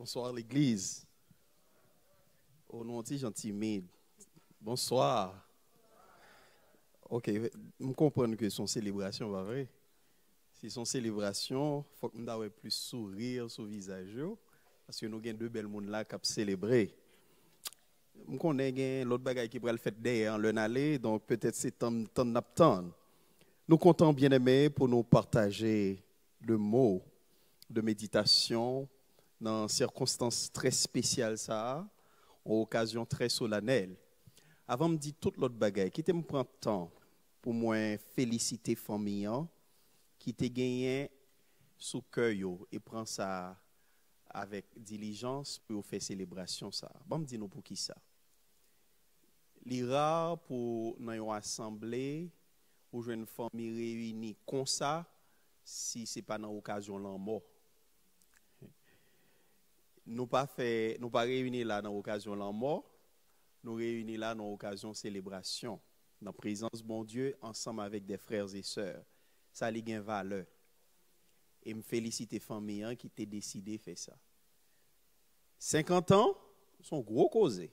Bonsoir l'Église. Au nom de gentil Bonsoir. Ok, je comprends que c'est son célébration, va vrai? Si son célébration, il faut que nous ayons plus sourire sur le visage. Parce que nous avons deux belles personnes là qui célébré. Je connais l'autre bagaille qui pourrait le faire derrière hein, l'un aller, donc peut-être c'est temps Nous comptons bien aimer pour nous partager le mot de méditation dans circonstances très spéciales, ça, en occasion très solennelle. Avant de dire toute l'autre bagaille, qui me prendre temps pour moi féliciter famille hein, qui t'a gagné sous cœur et prend ça avec diligence pour faire célébration ça. Bon me dit pour qui ça L'ira pour dans une assemblée où une famille réunie comme ça si c'est pas dans l'occasion la mort nous pas fait nous pas réunis là dans l'occasion de la mort nous réunis là dans l'occasion de célébration dans la présence bon Dieu ensemble avec des frères et sœurs ça a une valeur et me félicite famille familles hein, qui ont décidé de faire ça 50 ans sont gros causés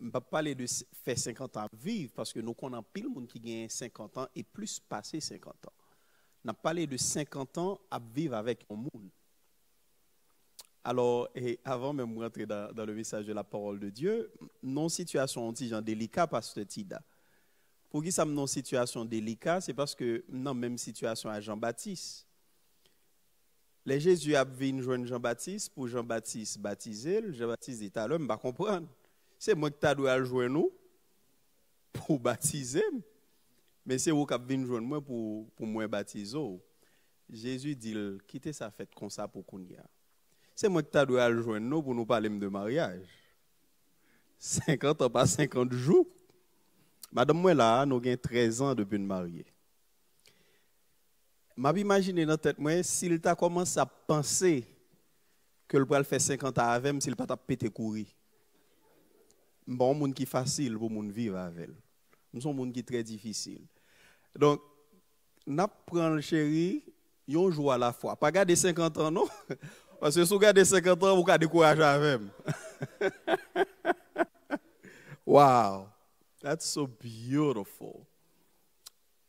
je ne pas parler de faire 50 ans vivre parce que nous connaissons pile monde qui gagne 50 ans et plus passer 50 ans. On pas parler de 50 ans à vivre avec un monde. Alors, avant même de rentrer dans, le message de la parole de Dieu, non situation anti délicat parce que Tida. Pour qui ça me non situation délicat, c'est parce que non même situation à Jean-Baptiste. Les Jésus a venu joindre Jean-Baptiste pour Jean-Baptiste baptiser, Jean-Baptiste dit à l'homme, va bah, comprendre. C'est moi qui ai dû nous pour baptiser. Mais c'est vous qui avez venu joindre moi pour pour moi baptiser. Jésus dit quittez sa fête comme ça pour qu'on y a c'est moi qui dois dû joindre nous pour nous parler de mariage. 50 ans, pas 50 jours. Madame, moi là, nous avons 13 ans depuis nous marier. Je imagine dans la tête, s'il t'a commencé à penser que le bras fait 50 ans avec s'il pas t'a pété courir. Bon, monde qui facile pour monde vivre avec elle. Nous sommes monde qui très difficile. Donc, n'a prend le chéri, yon joue à la fois. Pas garder 50 ans non. Parce que si vous gardez 50 ans, vous pouvez décourager avec Wow, that's so beautiful.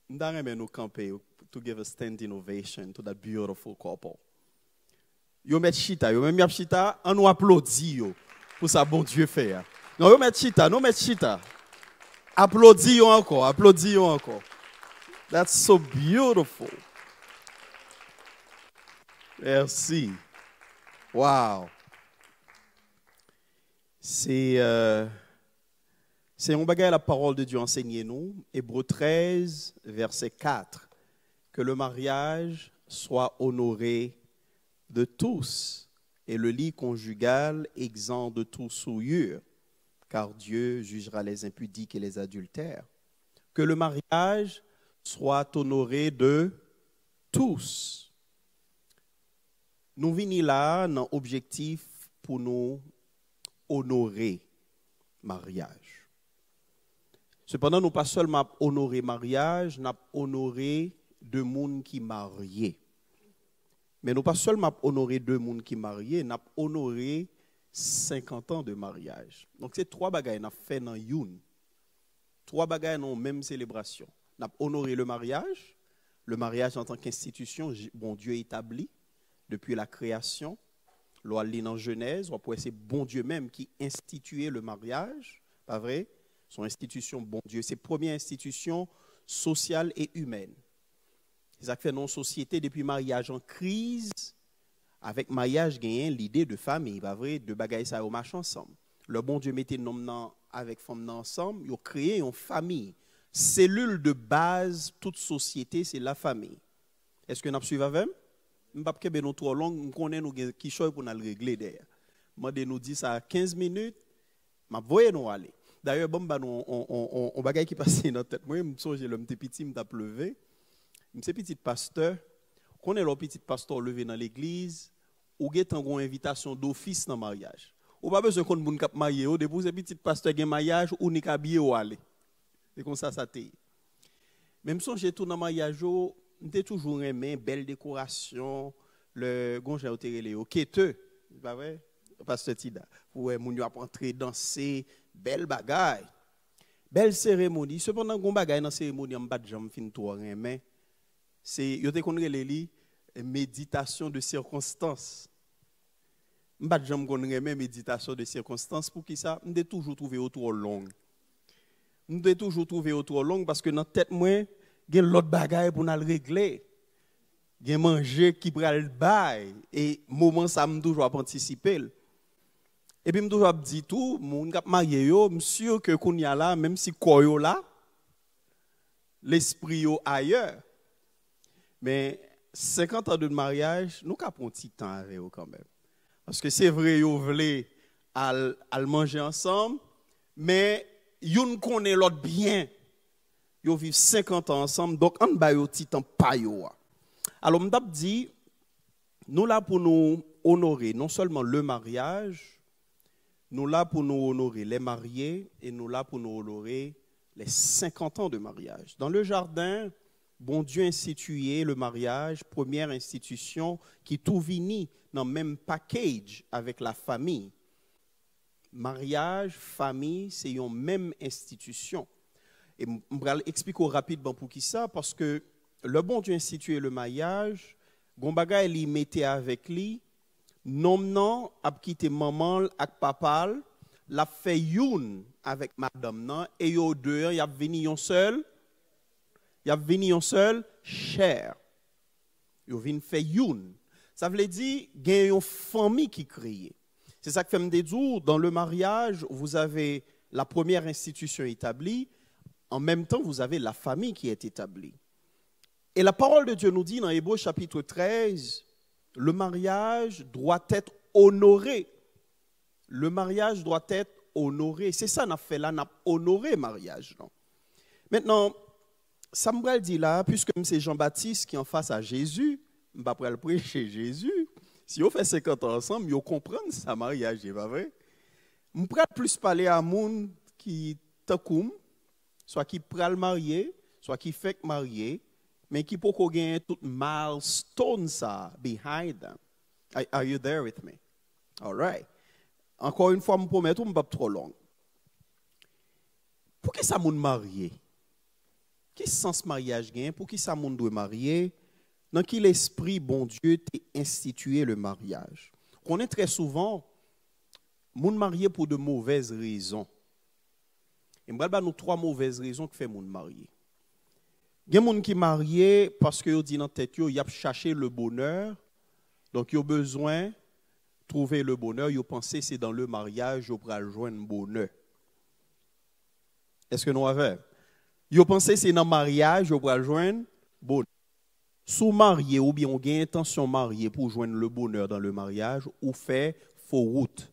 Ndareme nou kampe to give a standing ovation to that beautiful couple. Yo met chita, yo men mi ap chita, an nou aplodi yo pou bon Diyo fe Non met chita, non met chita. Aplodi yo anko, aplodi That's so beautiful. Merci. Wow! C'est un on à la parole de Dieu enseignez-nous. Hébreu 13, verset 4. Que le mariage soit honoré de tous et le lit conjugal exempt de toute souillure, car Dieu jugera les impudiques et les adultères. Que le mariage soit honoré de tous nous venons là dans objectif pour nous honorer mariage. Cependant, nous pas seulement honorer mariage, nous honorer deux monde qui mariés. Mais nous pas seulement honorer deux monde qui mariés, nous honorer 50 ans de mariage. Donc c'est trois bagages nous fait dans une. Trois bagages dans même célébration. Nous honoré le mariage, le mariage en tant qu'institution bon Dieu établi depuis la création, loi en Genèse, on c'est bon Dieu même qui instituait le mariage, pas vrai Son institution bon Dieu, c'est première institution sociale et humaine. C'est ça fait non société depuis mariage en crise, avec mariage gagne l'idée de famille, pas vrai De bagaille ça au marche ensemble. Le bon Dieu mettait nom nan, avec femme nan ensemble, ils ont créé une famille. Cellule de base toute société, c'est la famille. Est-ce que nous suivons avec pas que nous trop long, on connaît nous qui choisit pour nous régler derrière. Moi de nous dit ça 15 minutes, m'a voyé nous aller. D'ailleurs bon bah on on on bagaille qui passait dans tête. Moi je me songe le petit levé. m'a pleuvé. M'se petit pasteur, connaît le petit pasteur levé dans l'église ou get une invitation d'office dans mariage. Ou pas besoin qu'on vous cap marié ou déposer petit pasteur gen mariage ou ni kabillé ou aller. C'est comme ça ça t'est. Même songe tout dans mariage était toujours aimé belle décoration, le gonje au télé, au quêteux, pas vrai? Parce que Tida, on a yo entrer danser, belle bagaille. Belle cérémonie. Cependant, gon bagaille dans cérémonie en bas jambe fin trop c'est yo te méditation de circonstance. M'bat jam kon remè méditation de circonstances. pour qui ça m'dé toujours trouvé autour long. M'dé toujours trouvé autour long parce que dans tête moi a l'autre bagaille pour nous régler. des manger qui le bail et moment ça me toujours participer. Et puis me toujours dit tout, moun k'ap marié yo, sûr que kounya là même si koyo là l'esprit est ailleurs. Mais 50 ans de mariage, nous avons un petit temps avec eux quand même. Parce que c'est vrai, ils veulent manger ensemble, mais ils ne connaissent l'autre bien. Ils vivent 50 ans ensemble, donc on va un de temps Alors, m'dap dit, nous là pour nous honorer non seulement le mariage, nous là pour nous honorer les mariés et nous là pour nous honorer les 50 ans de mariage. Dans le jardin, bon Dieu institué le mariage, première institution qui tout vini dans le même package avec la famille. Mariage, famille, c'est une même institution. Et je vais expliquer rapidement pour qui ça, parce que le bon Dieu institué le mariage, Gombaga, il mettait avec lui, nom non, a quitté maman et papa, l'a fait une avec madame, non, et aux deux, il a venu un seul, il a venu un seul, cher. Il venu faire une. Ça veut dire, il y a une famille qui crie. C'est ça que fait me dans le mariage, vous avez la première institution établie, en même temps, vous avez la famille qui est établie. Et la parole de Dieu nous dit dans Hébreu chapitre 13, le mariage doit être honoré. Le mariage doit être honoré. C'est ça, n'a fait là, n'a honoré mariage. Non? Maintenant, Samuel dit là, puisque c'est Jean-Baptiste qui est en face à Jésus, après le prêcher Jésus, si on fait 50 ans ensemble, on comprend ça mariage, c'est pas vrai? Je plus parler à monde qui faire soit qui pral marié, soit qui fait marié, mais qui peut gagner tout milestone ça behind them. Are you there with me? All right. Encore une fois, je promets, je ne pas trop long. Pour qui ça moun marié? Quel sens mariage gain? Pour qui ça moun doit marier? Dans quel esprit bon Dieu t'a institué le mariage? On est très souvent, moun marié pour de mauvaises raisons. Il y nous trois mauvaises raisons qui font mon marier. Il y a des gens qui mariés parce qu'ils disent dans tête qu'ils a cherché le bonheur. Donc ils ont besoin de trouver le bonheur, ils pensent que c'est dans le mariage qu'ils joindre le bonheur. Est-ce que nous avons Ils pensent que c'est dans le mariage qu'ils joindre le bonheur. Sous marié ou bien on l'intention intention marier pour joindre le bonheur dans le mariage ou fait faux route.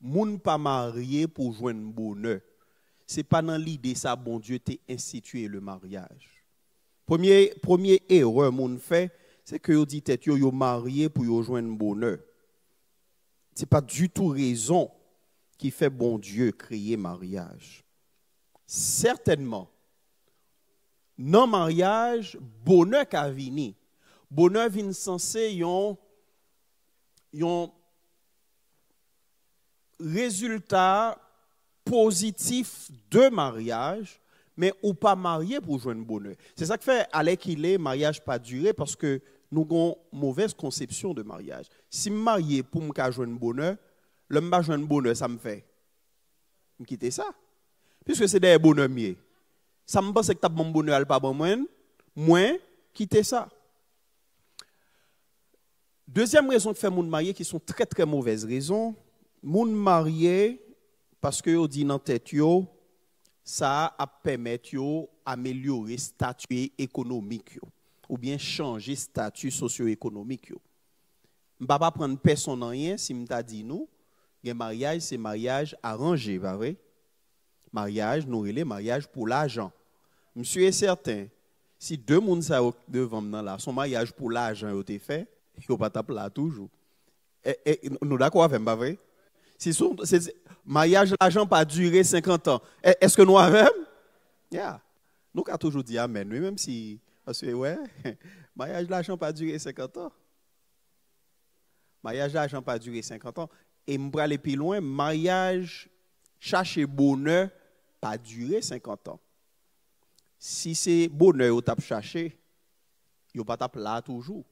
Moun pas marié pour joindre le bonheur c'est pas dans l'idée ça, bon Dieu, t'a institué le mariage. Premier, premier erreur mon fait, c'est que yo dit tête yo, yo marié pour yo joindre bonheur. C'est pas du tout raison qui fait bon Dieu créer mariage. Certainement, dans mariage, bonheur qu'a vini. Bonheur vient censé yon, yon résultat positif de mariage, mais ou pas marié pour joindre bonheur. C'est ça qui fait, à qu'il est, mariage pas duré, parce que nous avons une mauvaise conception de mariage. Si je marié pour me joindre bonheur, le me joindre bonheur, ça me fait. Je ça. Puisque c'est des bonheur. mieux. Ça me pense que tu bon bonheur, pas bon moins, moins, quitter ça. Deuxième raison que fait monde marié, qui sont très très mauvaises raisons, monde marié, parce que dit dans tête ça a d'améliorer améliorer statut économique ou bien changer le statut socio-économique Je ne vais pas prendre personne rien si je dis dit nous, le mariage c'est mariage arrangé, pas Mariage, nous les mariage pour l'argent. Je suis e certain, si deux personnes devant nous là, son mariage pour l'argent été fait, il pas taper là toujours. Et, e, nous d'accord avec pas vrai? Si son mariage, l'argent pas duré 50 ans, e, est-ce que nous avons yeah. Nous avons toujours dit Amen, oui, même si. Parce que, ouais, mariage, l'argent pas duré 50 ans. Mariage, l'argent pas duré 50 ans. Et je vais aller plus loin, mariage, chercher bonheur, pas duré 50 ans. Si c'est bonheur que vous chercher, cherché, il n'y a pas là toujours.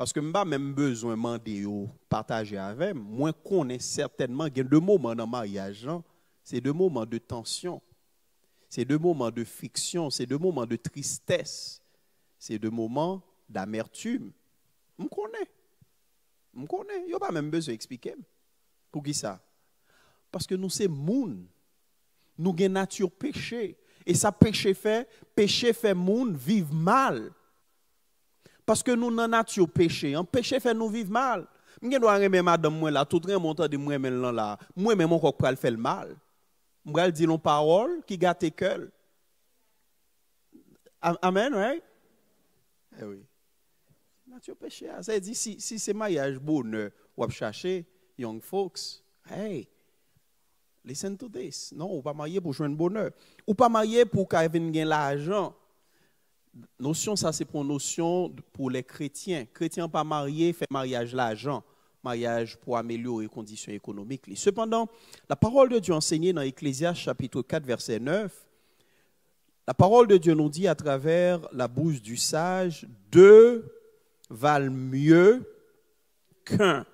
Parce que je n'ai pas même besoin de partager avec moi. je connais certainement deux moments dans le mariage. Hein. C'est deux moments de tension. C'est deux moments de friction. C'est deux moments de tristesse. C'est deux moments d'amertume. Je m'm connais. Je m'm connais. Il n'y pas même besoin d'expliquer. Pour qui ça Parce que nous, c'est gens. Nous avons nature péché. Et ça, péché fait, péché fait gens vivre mal. Parce que nous, dans nature, péché. Un hein. péché fait nous vivre mal. Je dois aimer madame moi là, tout le monde de moi là là. Moi même encore qu'elle faire le mal. Je vais dire une parole qui gâte cœur. Amen, right? Eh oui. Nature péché. Hein. Ça dit si si c'est mariage bonheur, ou chercher young folks. Hey. Listen to this. Non, ou pas marié pour jouer bonheur. Ou pas marié pour qu'il vienne l'argent. Notion, ça c'est pour notion pour les chrétiens. Chrétiens pas mariés, fait mariage l'argent, mariage pour améliorer les conditions économiques. Cependant, la parole de Dieu enseignée dans Ecclésias chapitre 4 verset 9, la parole de Dieu nous dit à travers la bouche du sage, deux valent mieux qu'un,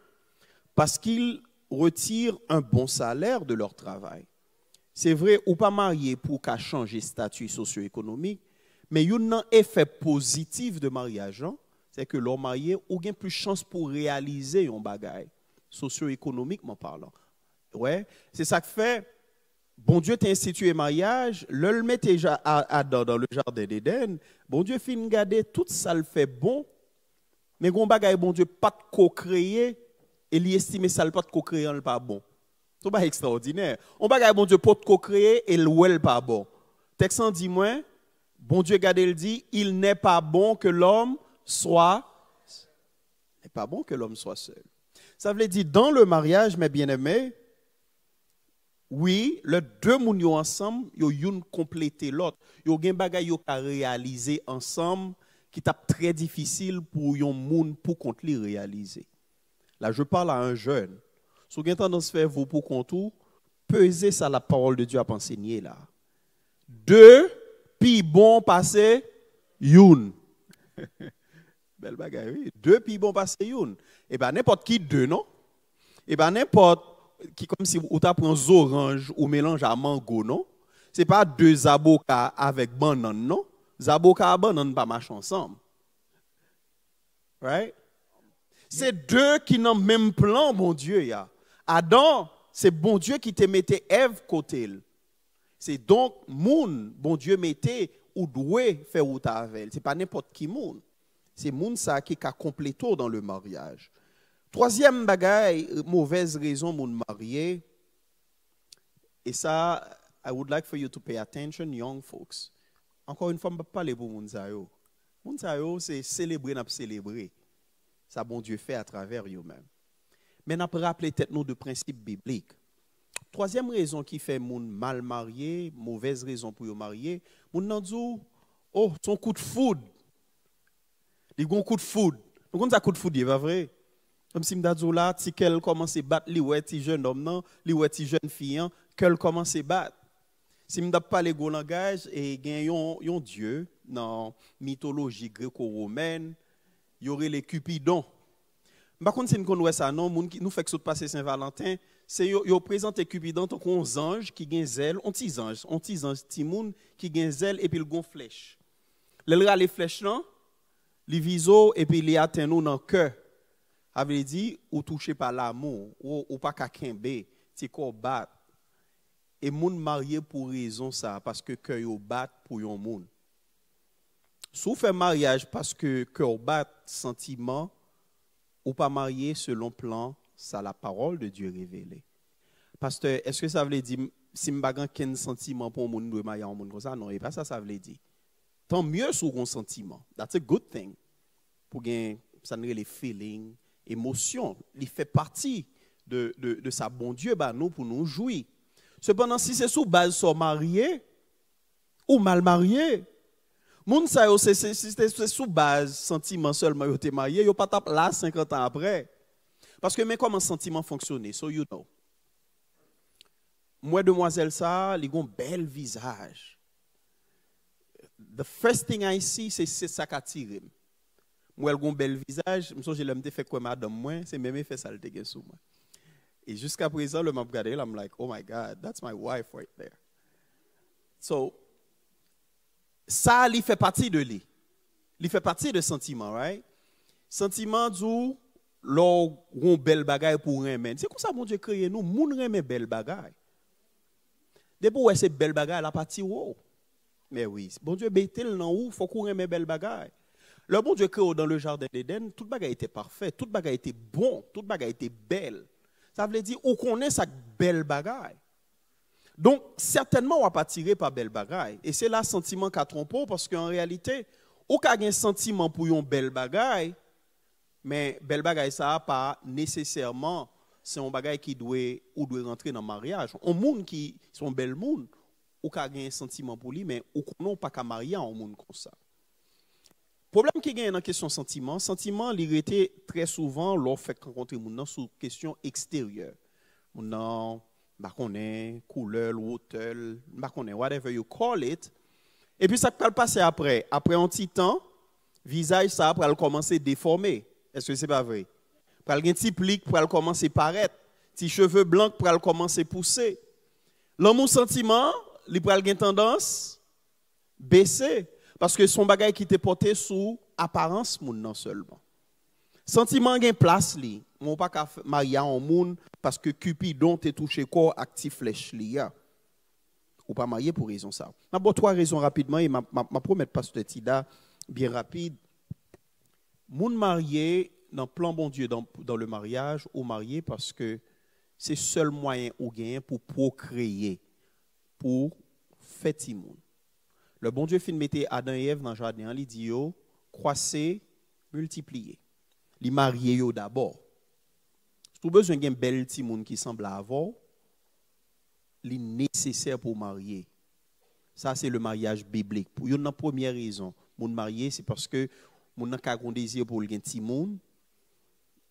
parce qu'ils retirent un bon salaire de leur travail. C'est vrai, ou pas marié pour qu'à changer statut socio-économique, mais il y a un effet positif de mariage, hein. c'est que l'homme marié a plus de chance pour réaliser un bagage, socio-économiquement parlant. Ouais, c'est ça que fait, bon Dieu t'a institué mariage, le à Adam dans le jardin d'Eden. bon Dieu fin garder tout ça le fait bon, mais bon bagage bon Dieu pas de co-créer, et il estime ça le pas de co-créer, le pas bon. Tout pas extraordinaire. Un bagage bon Dieu pas de co-créer, et le pas bon. Texan dit moins, Bon Dieu, regardez, il dit, il n'est pas bon que l'homme soit n'est pas bon que l'homme soit seul. Ça veut dire dans le mariage, mes bien-aimés, oui, les deux mounions ensemble, yo une complété l'autre. Yo gen bagay yo à réaliser ensemble qui tape très difficile pour yon moun pour qu'on les réaliser. Là, je parle à un jeune. Si vous avez tendance à faire vous pour contour, pesez ça la parole de Dieu à enseigner là. Deux pi bon passé youn. Belle bagaille, oui. Deux pi bon passé youn. Et eh bien, n'importe qui deux, non? Et eh ben n'importe qui, comme si vous ta un orange ou mélange à mango, non? Ce n'est pas deux aboka avec banane, non? Zaboka et banane pas marcher ensemble. Right? C'est deux qui n'ont même plan, bon Dieu. Ya. Adam, c'est bon Dieu qui te mettait Ève côté. C'est donc moun, bon Dieu mettez ou doué faire ou avec. C'est pas n'importe qui moun. C'est moun ça qui a complété dans le mariage. Troisième bagaille, euh, mauvaise raison moun marié. Et ça, I would like for you to pay attention, young folks. Encore une fois, je ne parler pour moun ça Moun ça c'est célébrer n'a célébrer. Ça bon Dieu fait à travers eux-mêmes. Mais n'a pas rappeler tête nous de principes bibliques. Troisième raison qui fait moun mal marié, mauvaise raison pour yon marier, moun nan djou, oh, son coup de foudre. les un coup de foudre. Nou kon un coup de foudre, c'est vrai? Comme si je là, si ti commençait commence battre li wè ti jeune homme non, li wè ti jeune fille an, commençait à battre. Si ne parle gros langage et y yon, un dieu la mythologie gréco-romaine, il y aurait les Cupidons. Par contre, si nous connaissons ça, non, qui nous fait que passer Saint-Valentin, c'est yo présenté Cupidon comme un ange qui gagne zèle, on petit ange, on petit ange timoun qui des zèle et puis le gon flèche. Le les flèches là, les visos et puis les atteint nous dans le cœur. Avait dit ou touché par l'amour ou, ou pas qu'à bé, ti ko bat. Et moun marié pour raison ça parce que cœur bat pour yon moun. Sou fait mariage parce que cœur bat sentiment ou pas marié selon plan, ça la parole de Dieu révélée. Pasteur, est-ce que ça veut dire, si je n'ai qu'un sentiment pour mon de marier un monde comme ça? Non, et pas ça, ça veut dire. Tant mieux sur un sentiment. That's a good thing. Pour gagner, ça les feelings, émotions. Il fait partie de, de, de sa bon Dieu, bah, nous, pour nous jouir. Cependant, si c'est sous base soit marié ou mal marié, Moun c'est sous base sentiment seulement yo te marié, yo pas tap là 50 ans après. Parce que mais comment sentiment fonctionner, so you know. Moi demoiselle ça, li gon bel visage. The first thing I see c'est ça qui attire. Moi elle un bel visage, me songe l'aime te fait quoi madame moi, c'est même fait ça le te sous moi. Et jusqu'à présent le m'a regardé, I'm like, "Oh my god, that's my wife right there." So ça, il fait partie de lui. Il fait partie de sentiment, right? Sentiment d'où l'on a belle bagaille pour remen. C'est comme ça mon Dieu créé nous, moun remen belle bagaille. Depuis où c'est belle bagaille la partie où? Mais oui, bon Dieu le dans où, faut qu'on remen belle bagaille. Le bon Dieu créé dans le jardin d'Éden, toute bagaille était parfait, toute bagaille était bon, toute bagaille était belle. Ça veut dire, on connaît sa belle bagaille. Donc, certainement, on va pas tirer par belle bagaille. Et c'est là le sentiment a trompé, parce qu'en réalité, on a un sentiment pour une belle bagaille, mais belle bagaille, ça n'a pas nécessairement, c'est un bagaille qui doit, ou doit rentrer dans le mariage. Un monde qui, sont bel monde, ou un sentiment pour lui, mais ne non pas marier un monde comme ça. Le problème qui gagne dans la question sentiment, sentiment, il était très souvent l'on fait rencontrer monde sur question extérieure. non sais connaît couleur, hauteur, sais whatever you call it. Et puis ça va passer après, après un petit temps, visage ça va commencer à déformer. Est-ce que c'est pas vrai? un gen commencer paraître, cheveux blancs pour commencer pousser. L'amour sentiment, li a une tendance baisser parce que son bagage qui était porté sous apparence non seulement. Sentiment une place li, on pas marié marier en monde parce que Cupidon est touché corps actif flèche lia. Ou pas marié pour raison ça. Ma bon trois raisons rapidement et ma ma promette pasteur Tida bien rapide. Moun marié dans plan bon Dieu dans, le mariage ou marié parce que c'est seul moyen ou gain pour procréer pour faire monde. Le bon Dieu fin mettait Adam et Ève dans le jardin, il dit yo croissez, multipliez. Il marié yo d'abord pour besoin d'un bel petit monde qui semble avoir, il est nécessaire pour marier. Ça, c'est le mariage biblique. Pour une première raison, mon marié, c'est parce que a un désir pour le petit monde,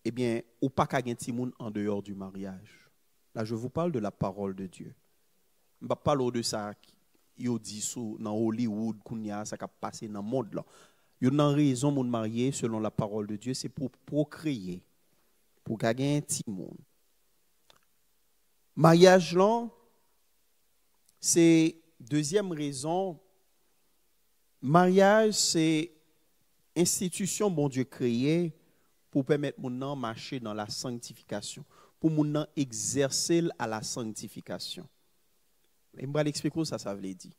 eh bien, ou pas qu'un petit monde en dehors du mariage. Là, je vous parle de la parole de Dieu. Je ne parle de ça yo dit sous dans Hollywood a ça qui passé dans le monde là. Une raison mon marié selon la parole de Dieu, c'est pour procréer pour gagner un petit monde. Mariage là c'est deuxième raison. Mariage, c'est institution bon Dieu créée pour permettre mon nom marcher dans la sanctification, pour mon nom exercer à la sanctification. je vais expliquer ça, ça veut dire.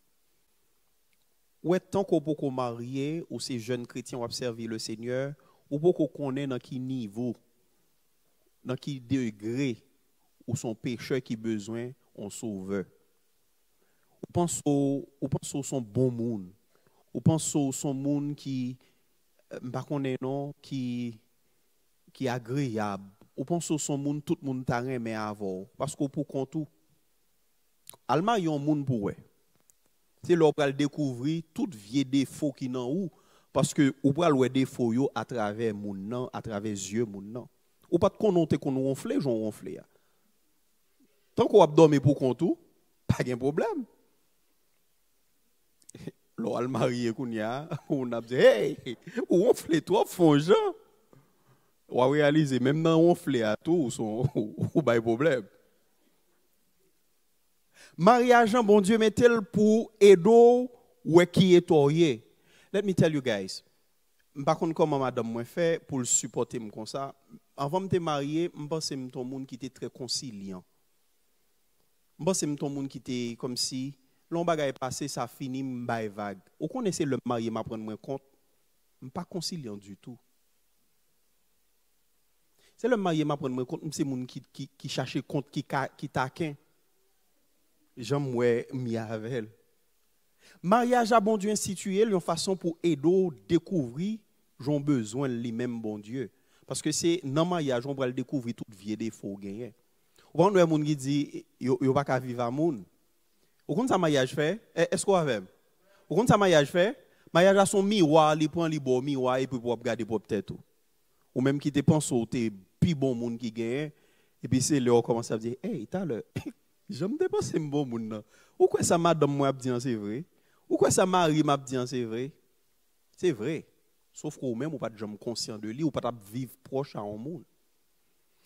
Ou tant qu'on peut marier, ou ces jeunes chrétiens ont observé le Seigneur, ou beaucoup connaît dans quel niveau dans quel degré où son pécheur qui besoin on sauveur. Ou pense au, ou pense au son bon monde. Ou pense au son monde qui, euh, par non, qui, qui est agréable. Ou pense au son monde, tout le monde t'a mais avant. Parce que pour tout. Alma y a un monde pour eux. C'est là qu'on découvrir toute vie défaut qui n'en ou. Parce que ou pral des défaut à travers moun nan, à travers yeux moun nan pas de connoter qu'on ronfle, j'en ronflé. Tant qu'on va et pour tout, pas de problème. L'on marié qu'on y a, on a dit, hey, ou ronflé toi, fongeant. On a réalisé, même dans ronflé à tout, ou pas de problème. Mariage, bon Dieu, mettez-le pour aider ou qui est toyé. Let me tell you guys. Par pas comment madame m'a fait pour le supporter comme ça, avant de me marier, je pense que c'est un monde qui était très conciliant. Je pense que c'est un monde qui était comme si, l'on bagaille passé, ça finit, je vague. Au Vous connaissez le marié, je prendre moins compte. Je ne suis pas conciliant du tout. C'est le marié, je prendre moins compte, c'est monde qui, qui, qui compte, qui, qui taquin. J'aime m'y avec elle. Mariage à bon Dieu institué, une façon pour aider découvrir, j'ai besoin de lui-même, bon Dieu. Parce que c'est dans le mariage, on va découvrir tout vie défaut gagné. Ou on voit qui dit, yo a pas qu'à vivre à moun. Ou quand ça mariage fait, eh, est-ce qu'on Au Ou quand ça mariage fait, mariage a son miroir, il prend le bon miroir et puis pour regarder pour peut-être oh. Ou même qui te pense au t'es plus bon monde qui gagne et puis c'est là on commence à dire, hey, t'as le j'aime dépenser un bon monde. Ou quoi ça madame moi dit hein, c'est vrai? Ou quoi ça mari m'a dit hein, c'est vrai? C'est vrai. Sauf qu'au même, ou pas de gens conscient de lui, ou pas vivre proche à un monde.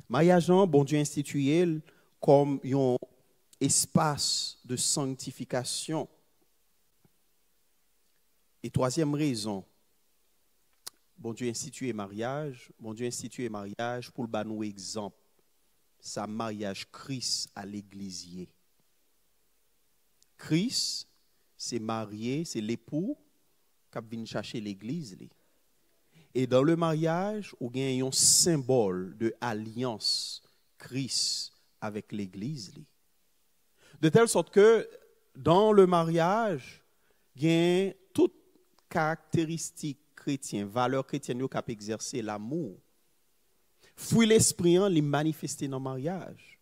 Mariage, bon Dieu institué comme un espace de sanctification. Et troisième raison, bon Dieu institué mariage, bon Dieu institué mariage pour le banou exemple, sa mariage Christ à l'églisier. Christ, c'est marié, c'est l'époux qui vient chercher l'église. Et dans le mariage, ou gagne un symbole de alliance Christ avec l'Église. De telle sorte que dans le mariage, gagne toutes caractéristiques chrétiennes, valeurs chrétiennes qui exercer l'amour. Fouille l'esprit en les manifester dans le mariage.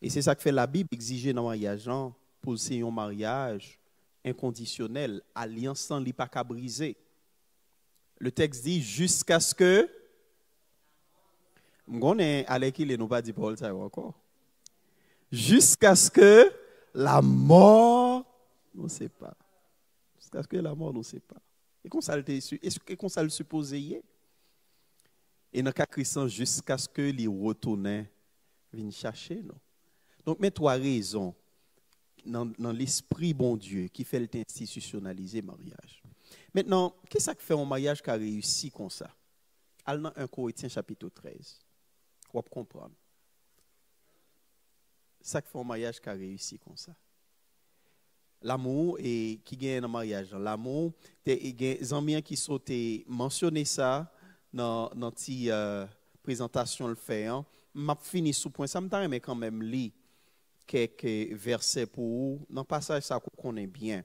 Et c'est ça que fait la Bible, exiger dans le mariage, hein, pour un mariage inconditionnel, alliance sans les pas briser le texte dit jusqu'à ce que. pas Jusqu'à ce que la mort nous sépare. Jusqu'à ce que la mort nous sépare. Et qu'on s'allait et qu'on s'allait supposer Et dans le cas chrétien, jusqu'à ce que les retournés viennent chercher non Donc, mais toi raison dans, dans l'esprit bon Dieu qui fait l'institutionnaliser mariage. Maintenant, qu'est-ce qui fait un mariage qui a réussi comme ça Allons dans 1 Corinthiens chapitre 13. vous comprendre. ce qui fait un mariage qui a réussi comme ça. L'amour et qui gagne un mariage. L'amour, des amis qui sont mentionnés ça dans la euh, présentation le fait. Hein. m'a fini sous point ça me mais quand même lire quelques versets pour vous dans passage ça qu'on connaît bien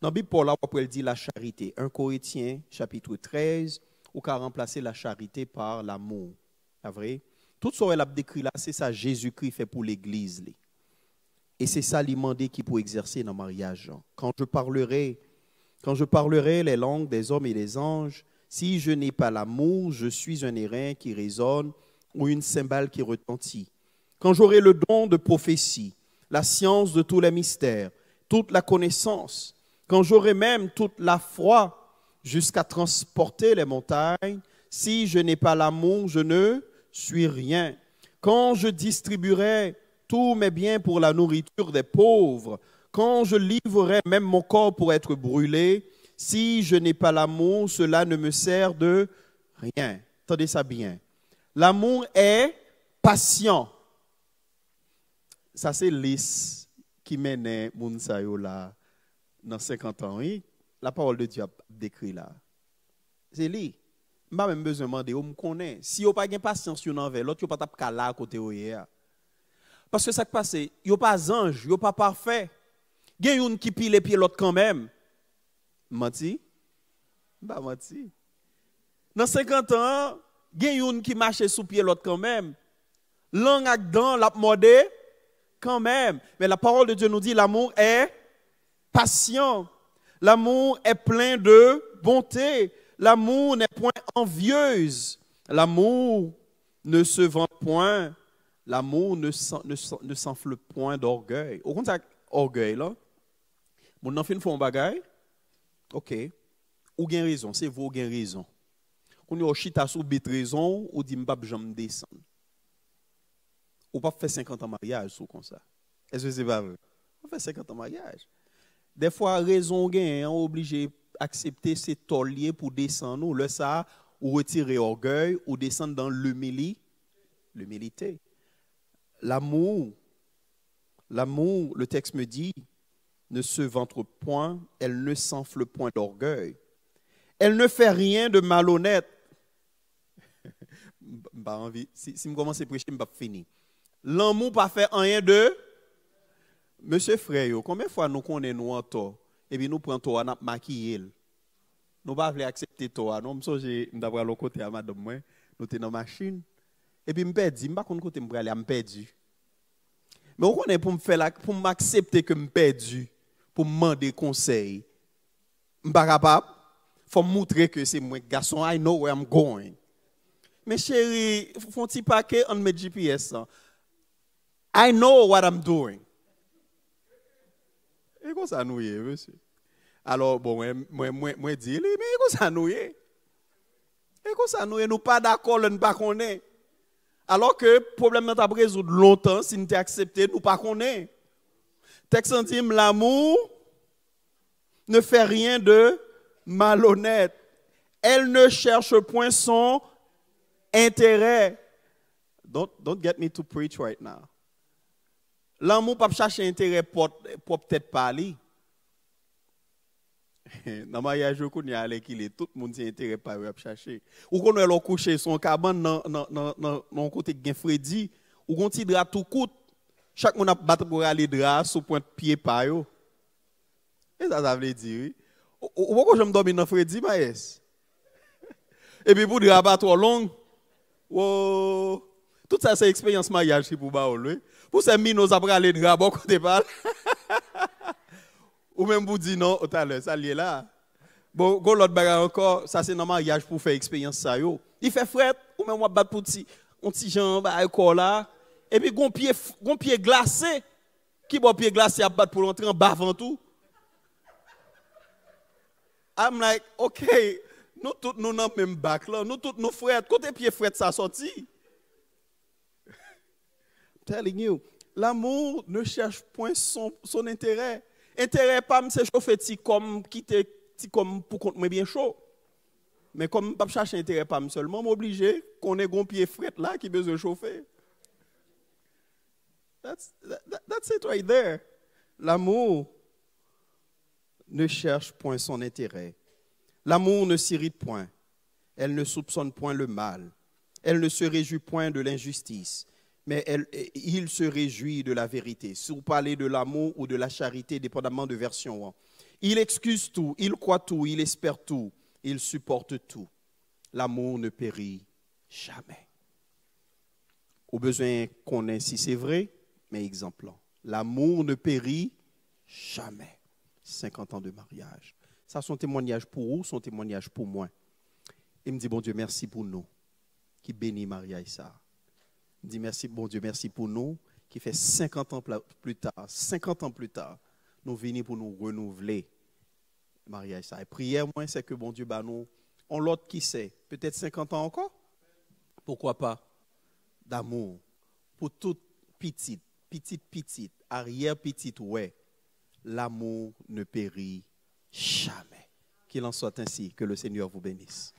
dans la Bible, Paul a dit la charité. 1 Corinthiens, chapitre 13, ou qu'a remplacé la charité par l'amour. C'est vrai? Tout ce qu'elle a décrit là, c'est ça Jésus-Christ fait pour l'Église. Et c'est ça l'imandé qui peut exercer dans le mariage. Hein. Quand je parlerai, quand je parlerai les langues des hommes et des anges, si je n'ai pas l'amour, je suis un airain qui résonne ou une cymbale qui retentit. Quand j'aurai le don de prophétie, la science de tous les mystères, toute la connaissance, quand j'aurai même toute la foi jusqu'à transporter les montagnes, si je n'ai pas l'amour, je ne suis rien. Quand je distribuerai tous mes biens pour la nourriture des pauvres, quand je livrerai même mon corps pour être brûlé, si je n'ai pas l'amour, cela ne me sert de rien. Attendez ça bien. L'amour est patient. Ça, c'est l'is qui mène mon là dans 50 ans, oui, la parole de Dieu a décrit là. C'est lui. Je n'ai même besoin de demander, oh, me connaît. Si vous n'avez pas de patience envers l'autre, vous n'avez pas de là à côté. Oh, Parce que ça qui passe, vous n'avez pas d'ange, il n'y pas parfait. Vous y qui pile pieds pieds l'autre quand même. Menti? Bah menti. Dans 50 ans, il y qui marche sous pied l'autre quand même. L'un a dedans, l'a mordé quand même. Mais la parole de Dieu nous dit l'amour est patient. L'amour est plein de bonté. L'amour n'est point envieuse. L'amour ne se vante point. L'amour ne, s'enfle point d'orgueil. Au contraire, orgueil, là, mon enfant fait un bagage, ok, ou gain raison, c'est vous gain raison. Quand on chita sous bit raison, ou dit m'bab jamais descendre. Ou pas fait 50 ans mariage sous comme ça. Est-ce que c'est pas vrai? On fait 50 ans mariage. Des fois, raison gain, hein, on est obligé d'accepter ces tolliers pour descendre, le ça, ou retirer orgueil, ou descendre dans l'humilité. L'humilité. L'amour, l'amour, le texte me dit, ne se ventre point, elle ne s'enfle point d'orgueil. Elle ne fait rien de malhonnête. Si, je commence à prêcher, je vais finir. L'amour ne fait rien de Mese freyo, kome fwa nou konen nou an to, ebi nou pren to an ap maki yel. Nou ba vle aksepte to an, nou msoj e mdabra lo kote amadou mwen, nou te nan machin. Ebi mbedi, mba konen kote mbrale, mbedi. Mwen konen pou m felak, pou m aksepte ke mbedi, pou m mande konsey. Mba kaba, fwa m moutre ke se mwen, gason, I know where I'm going. Mese cheri, fwa ti pake an me GPS an. I know what I'm doing. Et kon ça nous est, monsieur? Alors, bon, moi, di li, men mais kon sa Et ye. E Nous sa Nous pas d'accord, nous ne nou pas konen. Alors que problème nan ta prezoud longtemps, si nou nous aksepte, nou pas konen. Texte intime, l'amour ne fait rien de malhonnête. Elle ne cherche point son intérêt. Don't, don't get me to preach right now. L'amour pas chercher intérêt pour peut-être parler. Dans le mariage, je qu'il est tout le monde a intérêt à chercher. Ou qu'on est coucher, son cabane dans non côté de Freddy, ou qu'on tire drap tout coûte, chaque monde a battu pour aller drap sous point de pied par yo. Et ça, ça veut dire, oui. Ou pourquoi je me dormir dans Freddy, maïs? Et puis pour drap pas trop long, wow. Tout ça, c'est expérience mariage qui pour oui pour ces minos après aller de rabot quand côté Ou même vous dites non, tout à l'heure, ça lié là. Bon, go l'autre bagarre encore, ça c'est dans mariage pour faire expérience ça yo. Il fait fret, ou même moi battre pour un on petit jambe à l'école là. Et puis gon pied gon pied glacé. Qui bon pied glacé à battre pour entrer en bas avant tout. I'm like, OK, nous tous nous dans même bac là, nous tous nous Quand côté pieds frères ça sorti telling you, l'amour ne cherche point son, intérêt. Intérêt pas me chauffer comme comme pour moi bien chaud. Mais comme pas chercher intérêt pas seulement m'obliger qu'on ait un pied fret là qui besoin chauffer. That's, that's it right there. L'amour ne cherche point son intérêt. L'amour ne s'irrite point. Elle ne soupçonne point le mal. Elle ne se réjouit point de l'injustice mais il se réjouit de la vérité. Si vous parlez de l'amour ou de la charité, dépendamment de version 1. Hein. Il excuse tout, il croit tout, il espère tout, il supporte tout. L'amour ne périt jamais. Au besoin qu'on ait, si c'est vrai, mais exemple. Hein. L'amour ne périt jamais. 50 ans de mariage. Ça, son témoignage pour vous, son témoignage pour moi. Il me dit, bon Dieu, merci pour nous qui bénit et ça dit merci, bon Dieu, merci pour nous, qui fait 50 ans plus tard, 50 ans plus tard, nous venons pour nous renouveler. Mariage, ça. Et prière, moi, c'est que bon Dieu, ben nous, on l'autre qui sait, peut-être 50 ans encore, pourquoi pas, d'amour, pour toute petite, petite, petite, arrière petite, ouais, l'amour ne périt jamais. Qu'il en soit ainsi, que le Seigneur vous bénisse.